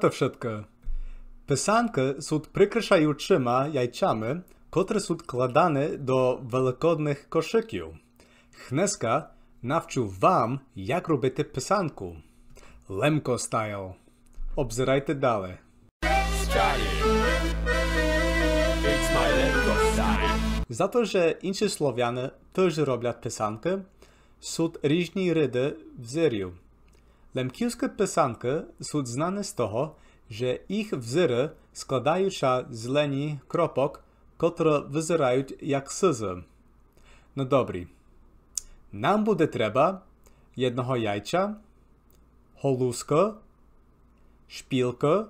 to wszystko. Pesanka sąd przykrysza uczyma jajciami, które sąd kładane do wielkodnych koszyków. Chneska nawczył wam, jak robić pesanku. Lemko style. Obzerajte dalej. Za to, że inni Słowianie też robią pisankę, są różni rydy w zeriu. Lemkiewskie pisanki są znane z toho, że ich wzory składają się z leni kropok, które wyzierają jak syzy. No dobry. Nam буде треба jednego jajcia, holusko, szpilko.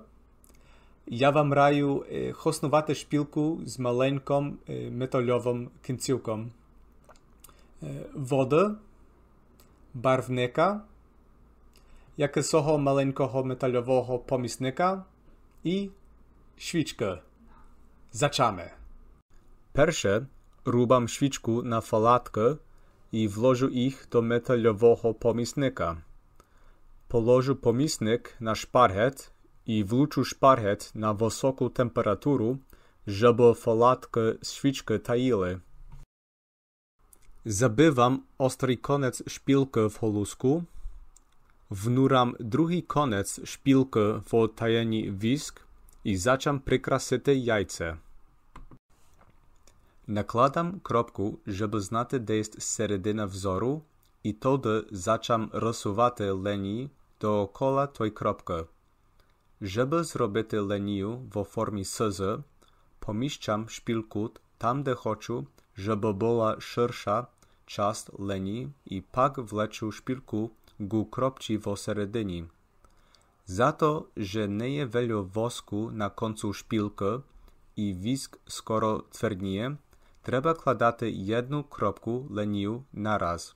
Ja wam raju chosnowate szpilku z maleńką metalową końcówką. Wodę, barwnika, jakiegoś maleńkiego metalowego pomysnika i świczkę. Zaczamy. Pierwsze rubam świczku na falatkę i włożę ich do metalowego pomysnika. Położę pomysnik na szparhet i włóczę szparhet na wysoką temperaturę, żeby falatkę świczkę taile. Zabywam ostry koniec szpilkę w holusku wnuram drugi koniec шпілки w таєні віск i zaczam прикрасити jajce. Nakładam kropku, żeby znać, gdzie jest середина wzoru i wtedy zaczam rysować leni dookoła tej kropki. Żeby zrobić leniu w formie szyzy, pomieszczam szpilkut tam, gdzie chcę, żeby była szersza część leni i pak wleczę szpilku gu w seredinie. Za to, że nie welio wosku na końcu szpilkę i wisk skoro twerdnieje, trzeba kładać jedną kropkę leniu na raz.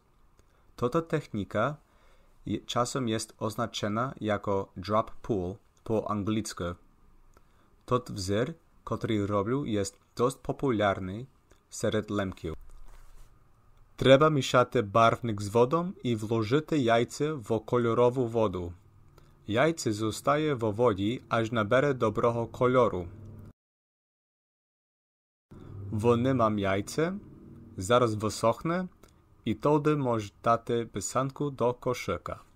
Tota technika czasem jest oznaczona jako drop pull po angielsku. Tot wzór, który robił, jest dość popularny wśród lemkiu. Trzeba mieszać barwnik z wodą i włożyć jajce w kolorową wodę. Jajce zostaje w wodzie, aż nabierze dobrego koloru. Wolny mam jajce, zaraz wysochnie i wtedy możesz dać do koszyka.